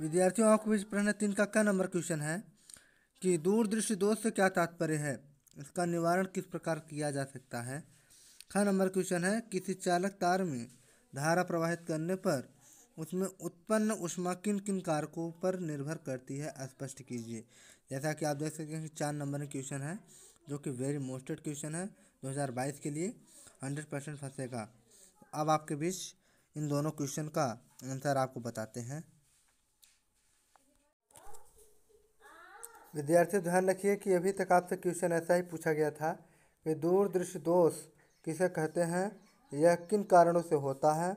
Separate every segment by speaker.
Speaker 1: विद्यार्थियों आपको बीच प्रश्न तीन का क्या नंबर क्वेश्चन है कि दूरदृष्टि दोष से क्या तात्पर्य है इसका निवारण किस प्रकार किया जा सकता है ख नंबर क्वेश्चन है किसी चालक तार में धारा प्रवाहित करने पर उसमें उत्पन्न उष्मा किन किन कारकों पर निर्भर करती है स्पष्ट कीजिए जैसा कि आप देख सकते हैं कि चार नंबर क्वेश्चन है जो कि वेरी मोस्टेड क्वेश्चन है 2022 के लिए 100 परसेंट फंसेगा अब आपके बीच इन दोनों क्वेश्चन का आंसर आपको बताते हैं विद्यार्थी ध्यान रखिए कि अभी तक आपसे क्वेश्चन ऐसा ही पूछा गया था कि दूरदृश्य दोष किसे कहते हैं यह किन कारणों से होता है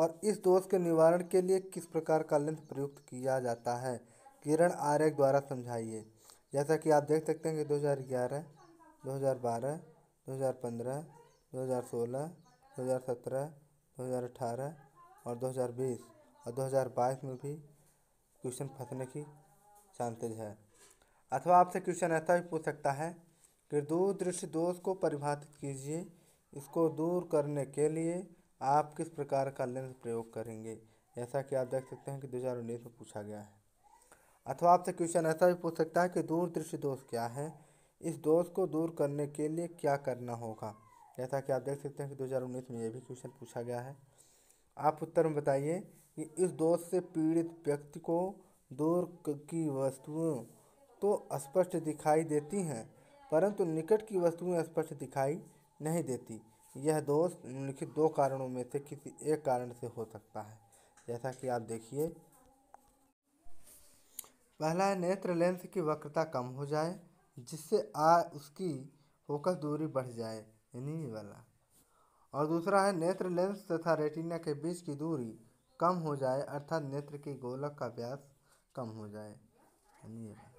Speaker 1: और इस दोष के निवारण के लिए किस प्रकार का लेंस प्रयुक्त किया जाता है किरण आर्य द्वारा समझाइए जैसा कि आप देख सकते हैं कि 2011, 2012, 2015, 2016, 2017, 2018 और 2020 और 2022 में भी क्वेश्चन फंसने की चांसेज है अथवा आपसे क्वेश्चन ऐसा भी पूछ सकता है कि दूर दृश्य दोष को परिभाषित कीजिए इसको दूर करने के लिए आप किस प्रकार का लेंस प्रयोग करेंगे जैसा कि आप देख सकते हैं कि दो हज़ार उन्नीस में पूछा गया है अथवा आपसे क्वेश्चन ऐसा भी पूछ सकता है कि दूर दृश्य दोष क्या है इस दोष को दूर करने के लिए क्या करना होगा जैसा कि आप देख सकते हैं कि उन्नीस में ये भी क्वेश्चन पूछा गया है आप उत्तर में बताइए कि इस दोष से पीड़ित व्यक्ति को दूर की वस्तुओं तो स्पष्ट दिखाई देती हैं परंतु निकट की वस्तुएं स्पष्ट दिखाई नहीं देती यह दोष निम्नलिखित दो कारणों में से किसी एक कारण से हो सकता है जैसा कि आप देखिए पहला है नेत्र लेंस की वक्रता कम हो जाए जिससे आ उसकी फोकस दूरी बढ़ जाए यानी वाला और दूसरा है नेत्र लेंस तथा रेटिना के बीच की दूरी कम हो जाए अर्थात नेत्र के गोलक का व्यास कम हो जाए यानी वाला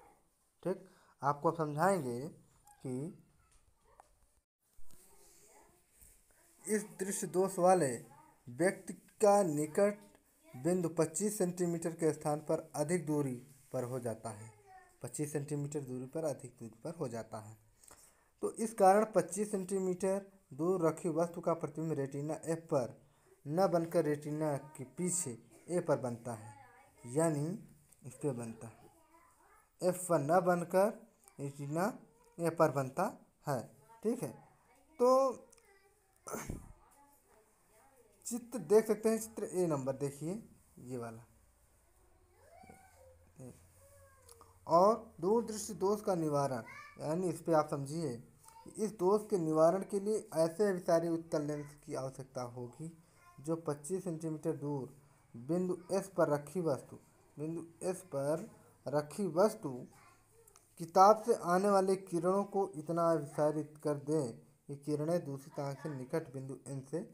Speaker 1: ठीक आपको समझाएंगे कि इस दृश्य दोष वाले व्यक्ति का निकट बिंदु 25 सेंटीमीटर के स्थान पर अधिक दूरी पर हो जाता है 25 सेंटीमीटर दूरी पर अधिक दूरी पर हो जाता है तो इस कारण 25 सेंटीमीटर दूर रखी वस्तु का प्रतिबिंब रेटिना एफ पर न बनकर रेटिना के पीछे ए पर बनता है यानी इस पर बनता है एफ वन न बनकर रेटिना ए पर बनता है ठीक है तो चित्र देख सकते हैं चित्र ए नंबर देखिए ये वाला और दूरदृष्टि दोष का निवारण यानी इस पर आप समझिए इस दोष के निवारण के लिए ऐसे अभिसारी उत्तर लेंस की आवश्यकता होगी जो 25 सेंटीमीटर दूर बिंदु एस पर रखी वस्तु बिंदु एस पर रखी वस्तु किताब से आने वाले किरणों को इतना अभिसारित कर दें कि किरणें दूसरी आँख से निकट बिंदु एन से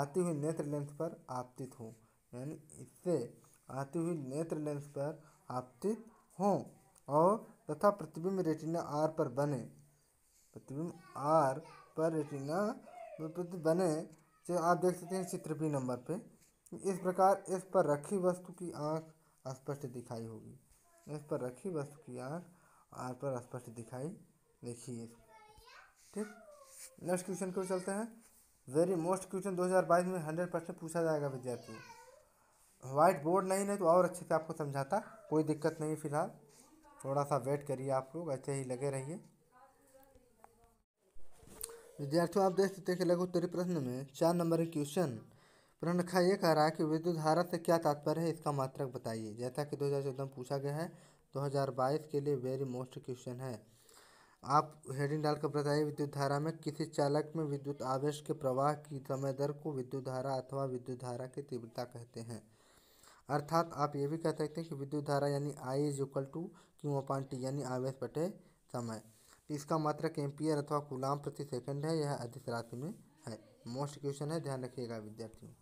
Speaker 1: आती हुई नेत्र लेंस पर आपतित हों यानी इससे आती हुई नेत्र लेंस पर आपतित हों और तथा प्रतिबिंब रेटिना आर पर बने प्रतिबिंब आर पर रेटिना बने जो आप देख सकते हैं चित्र बी नंबर पे इस प्रकार इस पर रखी वस्तु की आंख स्पष्ट दिखाई होगी इस पर रखी वस्तु की आंख आर पर स्पष्ट दिखाई देखिए ठीक नेक्स्ट क्वेश्चन को चलते हैं वेरी मोस्ट क्वेश्चन 2022 में 100 परसेंट पूछा जाएगा विद्यार्थियों व्हाइट बोर्ड नहीं है तो और अच्छे से आपको समझाता कोई दिक्कत नहीं फिलहाल थोड़ा सा वेट करिए आप लोग ऐसे ही लगे रहिए विद्यार्थियों आप देख सकते हैं कि लघु उत्तरी प्रश्न में चार नंबर के क्वेश्चन प्रनखा ये कह रहा है कि विद्युत धारा से क्या तात्पर्य है इसका मात्रक बताइए जैसा कि 2014 में पूछा गया है 2022 के लिए वेरी मोस्ट क्वेश्चन है आप हेडिंग डालकर बताइए विद्युत धारा में किसी चालक में विद्युत आवेश के प्रवाह की समय दर को विद्युत धारा अथवा विद्युत धारा की तीव्रता कहते हैं अर्थात आप ये भी कह सकते हैं कि विद्युत धारा यानी I is equal to Q upon T यानी आवेश बटे समय तो इसका मात्रक एम्पियर अथवा गुलाम प्रति सेकंड है यह अधिक राशि में है मोस्ट क्वेश्चन है ध्यान रखिएगा विद्यार्थियों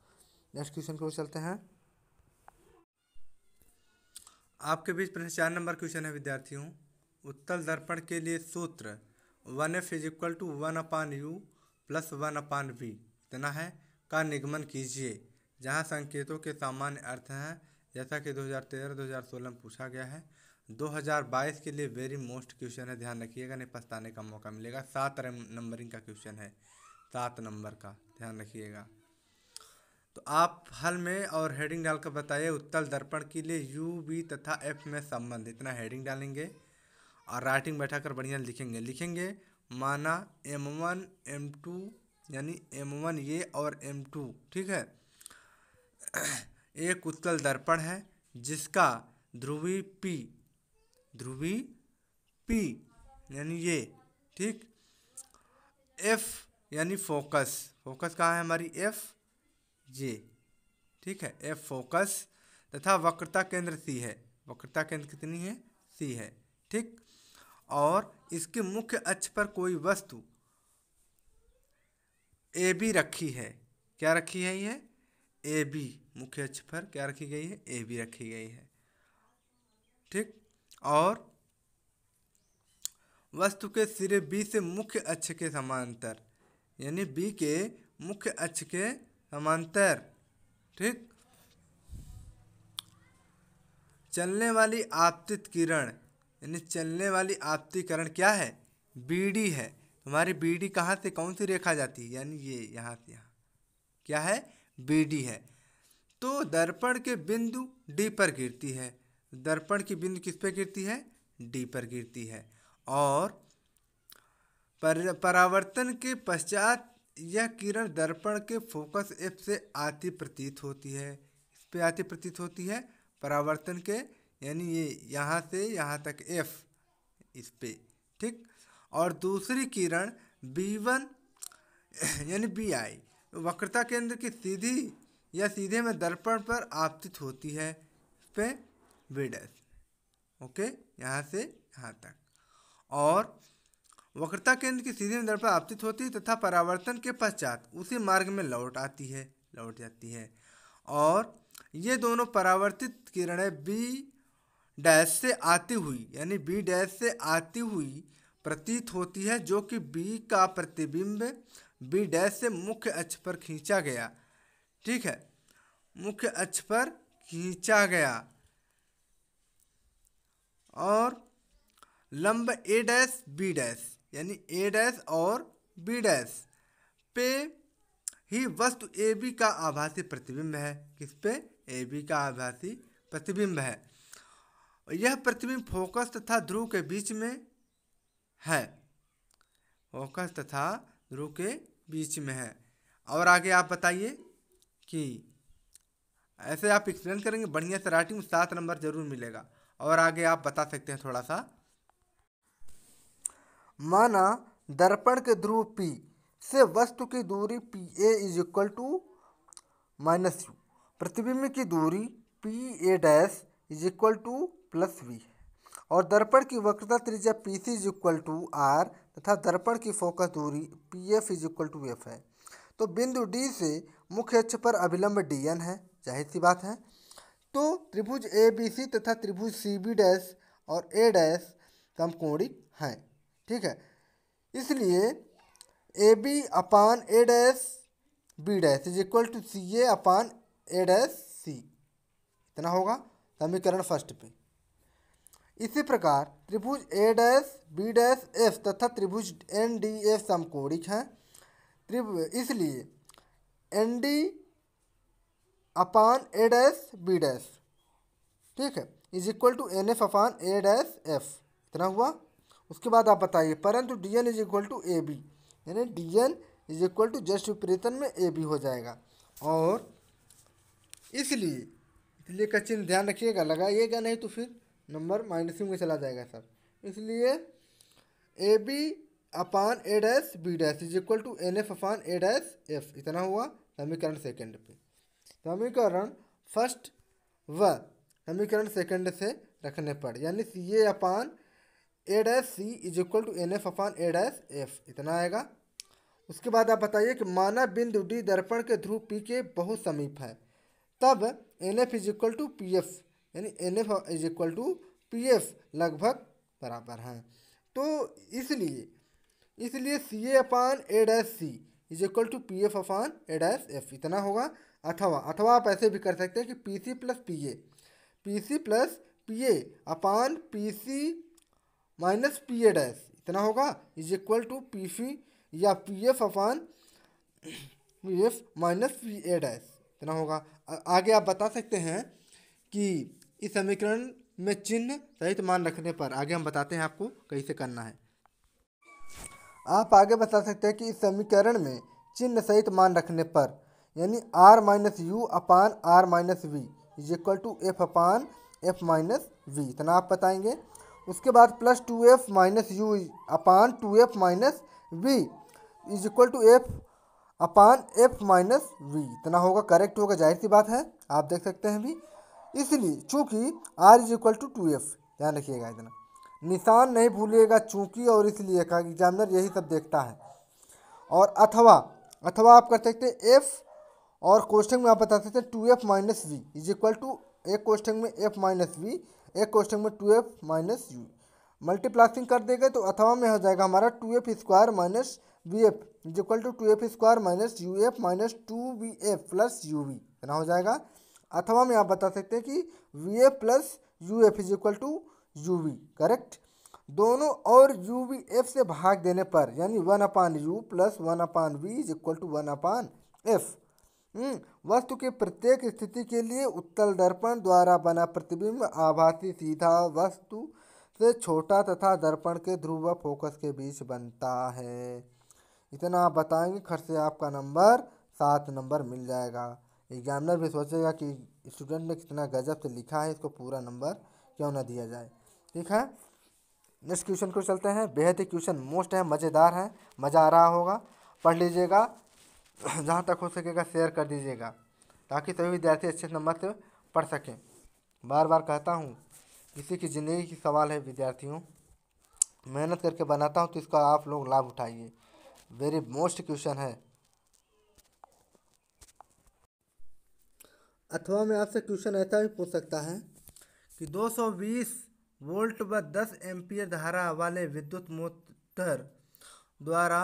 Speaker 1: नेक्स्ट क्वेश्चन को चलते हैं आपके बीच प्रश्न चार नंबर क्वेश्चन है विद्यार्थियों उत्तल दर्पण के लिए सूत्र one F is equal to one upon U plus one upon V इतना है का निगमन कीजिए जहाँ संकेतों के सामान्य अर्थ हैं जैसा कि 2013-2016 में पूछा गया है 2022 के लिए वेरी मोस्ट क्वेश्चन है ध्यान रखिएगा नहीं पछताने का मौका मिलेगा सात नंबरिंग का क्वेश्चन है सात नंबर का ध्यान रखिएगा तो आप हल में और हेडिंग डालकर बताइए उत्तल दर्पण के लिए यू बी तथा एफ में संबंध इतना हेडिंग डालेंगे और राइटिंग बैठा कर बढ़िया लिखेंगे लिखेंगे माना एम वन एम टू यानी एम वन ये और एम टू ठीक है एक उत्तल दर्पण है जिसका ध्रुवी पी ध्रुवी पी यानी ये ठीक एफ यानी फोकस फोकस कहाँ है हमारी एफ़ जे ठीक है एफ फोकस तथा वक्रता केंद्र सी है वक्रता केंद्र कितनी है सी है ठीक और इसके मुख्य अक्ष पर कोई वस्तु ए बी रखी है क्या रखी है ये ए बी मुख्य अक्ष पर क्या रखी गई है ए बी रखी गई है ठीक और वस्तु के सिरे बी से मुख्य अक्ष के समांतर यानी बी के मुख्य अक्ष के समांतर ठीक चलने वाली आपतित किरण यानी चलने वाली आपतिकरण क्या है बीडी है तुम्हारी बीडी कहाँ से कौन सी रेखा जाती है यानी ये यहाँ से यहाँ क्या है बीडी है तो दर्पण के बिंदु डी पर गिरती है दर्पण की बिंदु किस पर गिरती है डी पर गिरती है और पर, परावर्तन के पश्चात यह किरण दर्पण के फोकस एप से आती प्रतीत होती है इस पर आती प्रतीत होती है परावर्तन के यानी ये यहाँ से यहाँ तक एफ इस पर ठीक और दूसरी किरण बी वन यानी बी आई वक्रता केंद्र की सीधी या सीधे में दर्पण पर आपतित होती है इस पर बी ओके यहाँ से यहाँ तक और वक्रता केंद्र की सीधी दर पर आपतित होती है तथा परावर्तन के पश्चात उसी मार्ग में लौट आती है लौट जाती है और ये दोनों परावर्तित किरणें बी डैश से आती हुई यानी बी डैश से आती हुई प्रतीत होती है जो कि बी का प्रतिबिंब बी डैश से मुख्य अक्ष पर खींचा गया ठीक है मुख्य अक्ष पर खींचा गया और लंब ए डैश बी डैश यानी ए डैश और बी डैश पे ही वस्तु ए बी का आभासी प्रतिबिंब है किस पे ए बी का आभासी प्रतिबिंब है यह प्रतिबिंब फोकस तथा ध्रुव के बीच में है फोकस तथा ध्रुव के बीच में है और आगे आप बताइए कि ऐसे आप एक्सप्लेन करेंगे बढ़िया से राइटिंग सात नंबर जरूर मिलेगा और आगे आप बता सकते हैं थोड़ा सा माना दर्पण के ध्रुव पी से वस्तु की दूरी P A is equal to minus U प्रतिबिंब की दूरी P A dash is equal to plus V और दर्पण की वक्रता त्रिज्या P C is equal to R तथा दर्पण की फोकस दूरी P F is equal to F है तो बिंदु डी से मुख्य अक्ष पर अभिलंब डी एन है जाहिर सी बात है तो त्रिभुज ए बी सी तथा त्रिभुज सी बी डैश और ए डैश समकोणिक हैं ठीक है इसलिए A B upon A dash B dash is equal to C A upon A dash C इतना होगा समीकरण फर्स्ट पे इसी प्रकार त्रिभुज A dash B dash F तथा त्रिभुज एन डी एफ समकोणिक हैं त्रिभुज इसलिए N D upon A dash B dash ठीक है is equal to N F upon A dash F इतना हुआ उसके बाद आप बताइए परंतु D N is equal to A B यानी D N is equal to just विपरीतन में ए बी हो जाएगा और इसलिए इसलिए का चिन्ह ध्यान रखिएगा लगाइएगा नहीं तो फिर नंबर माइनसिंग में चला जाएगा सर इसलिए A B upon A dash B dash is equal to N F upon A dash F इतना हुआ समीकरण सेकंड पे समीकरण फर्स्ट व समीकरण सेकंड से रखने पर यानी C A upon A dash C is equal to N F upon A dash F इतना आएगा उसके बाद आप बताइए कि माना बिंदु डी दर्पण के ध्रुव पी के बहुत समीप है तब N F is equal to P F यानी N F is equal to P F लगभग बराबर हैं तो इसलिए इसलिए C A upon A dash C is equal to P F upon A dash F इतना होगा अथवा अथवा आप ऐसे भी कर सकते हैं कि P C plus P A P C plus P A upon P C minus P A dash इतना होगा is equal to P C या P F upon P F minus P A dash इतना होगा आगे आप बता सकते हैं कि इस समीकरण में चिन्ह सहित मान रखने पर आगे हम बताते हैं आपको कैसे करना है आप आगे बता सकते हैं कि इस समीकरण में चिन्ह सहित मान रखने पर यानी R minus U upon R minus V is equal to F upon F minus V इतना आप बताएंगे उसके बाद plus two F minus U upon two F minus V is equal to F upon F minus V इतना होगा correct होगा जाहिर सी बात है आप देख सकते हैं भी इसलिए चूँकि R is equal to two F ध्यान रखिएगा इतना निशान नहीं भूलिएगा चूँकि और इसलिए का एग्जामिनर यही सब देखता है और अथवा अथवा आप कर सकते हैं एफ़ और क्वेश्चन में आप बता सकते हैं two F minus V is equal to एक क्वेश्चन में एफ माइनस वी एक क्वेश्चन में two F minus U multiplying कर देगा तो अथवा में हो जाएगा हमारा two F square minus V F is equal to two F square minus U F minus two V F plus U V इतना हो जाएगा अथवा में आप बता सकते हैं कि V F plus U F is equal to U V correct दोनों और यू वी एफ से भाग देने पर यानी one upon U plus one upon V is equal to one upon F हम्म, वस्तु की प्रत्येक स्थिति के लिए उत्तल दर्पण द्वारा बना प्रतिबिंब आभासी सीधा वस्तु से छोटा तथा दर्पण के ध्रुव फोकस के बीच बनता है इतना आप बताएंगे खर्च से आपका नंबर सात नंबर मिल जाएगा एग्जामिनर भी सोचेगा कि स्टूडेंट ने कितना गजब से लिखा है इसको पूरा नंबर क्यों ना दिया जाए ठीक है नेक्स्ट क्वेश्चन को चलते हैं बेहद ही क्वेश्चन मोस्ट है मज़ेदार है मज़ा आ रहा होगा पढ़ लीजिएगा जहाँ तक हो सकेगा शेयर कर दीजिएगा ताकि सभी विद्यार्थी अच्छे नंबर से पढ़ सकें बार बार कहता हूँ किसी की ज़िंदगी की सवाल है विद्यार्थियों मेहनत करके बनाता हूँ तो इसका आप लोग लाभ उठाइए वेरी मोस्ट क्वेश्चन है अथवा मैं आपसे क्वेश्चन ऐसा भी पूछ सकता है कि 220 वोल्ट व 10 एम्पियर धारा वाले विद्युत मोटर द्वारा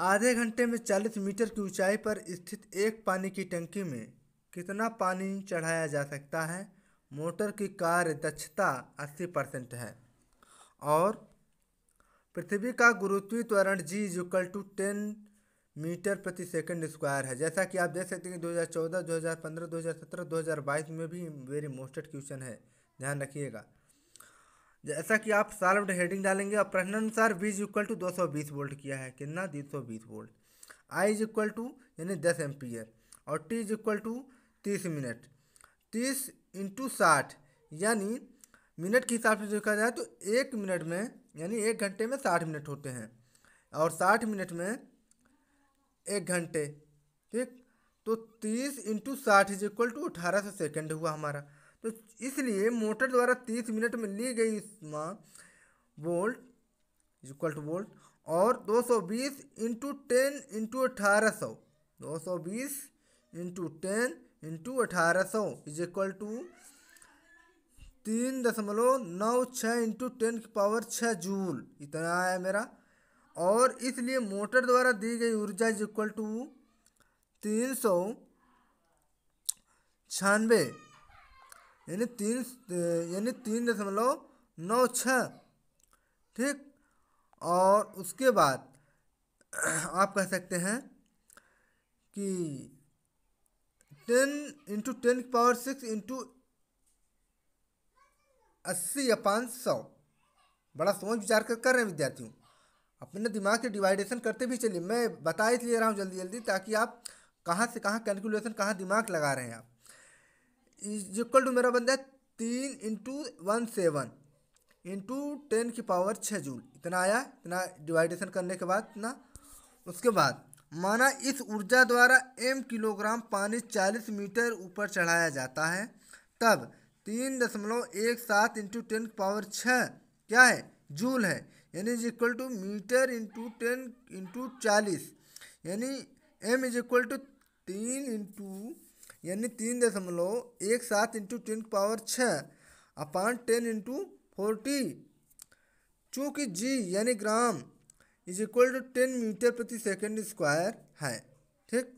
Speaker 1: आधे घंटे में चालीस मीटर की ऊंचाई पर स्थित एक पानी की टंकी में कितना पानी चढ़ाया जा सकता है मोटर की कार्य दक्षता अस्सी परसेंट है और पृथ्वी का गुरुत्वीय त्वरण g equal to ten metre प्रति सेकंड स्क्वायर है जैसा कि आप देख सकते हैं कि 2014, 2015, 2017, 2022 में भी वेरी मोस्टेड क्वेश्चन है ध्यान रखिएगा जैसा कि आप साल्व हेडिंग डालेंगे और प्रश्न अनुसार बीज इक्वल टू दो सौ बीस वोल्ट किया है कितना दो सौ बीस volt I is equal to यानी दस है और टी इज इक्वल टू तीस मिनट तीस इंटू साठ यानी मिनट के हिसाब से देखा जाए तो एक मिनट में यानी एक घंटे में साठ मिनट होते हैं और साठ मिनट में एक घंटे ठीक तो तीस इंटू साठ इज इक्वल टू अठारह सौ सेकेंड हुआ हमारा तो इसलिए मोटर द्वारा तीस मिनट में ली गई उष्मा वोल्ट इक्वल टू वोल्ट और 220 सौ बीस इंटू टेन इंटू अठारह सौ दो सौ बीस इंटू टेन इंटू अठारह सौ इज इक्वल टू तीन दशमलव नौ छः इंटू टेन की पावर छः जूल इतना आया मेरा और इसलिए मोटर द्वारा दी गई ऊर्जा इज इक्वल टू तीन सौ छियानवे यानी तीन यानी तीन दशमलव नौ छः ठीक और उसके बाद आप कह सकते हैं कि ten into ten power six into अस्सी या पाँच सौ बड़ा सोच विचार कर कर रहे हैं विद्यार्थियों अपने दिमाग के डिवाइडेशन करते भी चलिए मैं बता इसलिए रहा हूँ जल्दी जल्दी ताकि आप कहाँ से कहाँ कैलकुलेशन कहाँ दिमाग लगा रहे हैं आप इज इक्वल टू मेरा बनता है तीन into one seven into ten की पावर छः जूल इतना आया इतना डिवाइडेशन करने के बाद इतना उसके बाद माना इस ऊर्जा द्वारा एम किलोग्राम पानी चालीस मीटर ऊपर चढ़ाया जाता है तब तीन दशमलव एक सात इंटू टेन की पावर छः क्या है जूल है यानी is equal to metre into ten into चालीस यानी एम इज इक्वल टू तीन इंटू यानी तीन दशमलव एक सात इंटू टेन पावर छः अपान टेन इंटू फोर्टी चूँकि जी यानी gram is equal to ten metre प्रति सेकेंड स्क्वायर है ठीक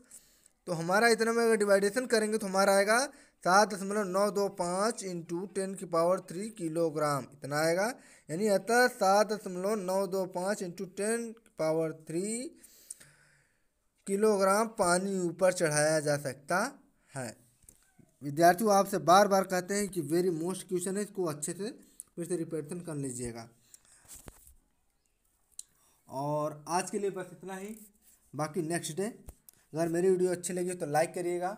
Speaker 1: तो हमारा इतना में अगर डिवाइडेशन करेंगे तो हमारा आएगा सात दशमलव नौ दो पाँच इंटू टेन की पावर थ्री किलोग्राम इतना आएगा यानी अतः सात दशमलव नौ दो पाँच इंटू टेन की पावर थ्री किलोग्राम पानी ऊपर चढ़ाया जा सकता है विद्यार्थियों आपसे बार बार कहते हैं कि वेरी मोस्ट क्वेश्चन है इसको अच्छे से फिर से रिपेटन कर लीजिएगा और आज के लिए बस इतना ही बाकी नेक्स्ट डे अगर मेरी वीडियो अच्छी लगी तो लाइक करिएगा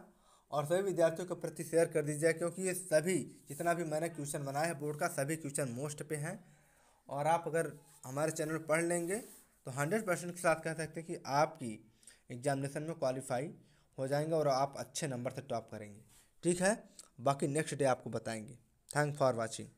Speaker 1: और सभी विद्यार्थियों के प्रति शेयर कर दीजिएगा क्योंकि ये सभी जितना भी मैंने क्वेश्चन बनाया है बोर्ड का सभी क्वेश्चन मोस्ट पे हैं और आप अगर हमारे चैनल पढ़ लेंगे तो हंड्रेड परसेंट के साथ कह सकते हैं कि आपकी एग्जामिनेशन में क्वालिफाई हो जाएंगे और आप अच्छे नंबर से टॉप करेंगे ठीक है बाकी नेक्स्ट डे आपको बताएंगे थैंक फॉर वॉचिंग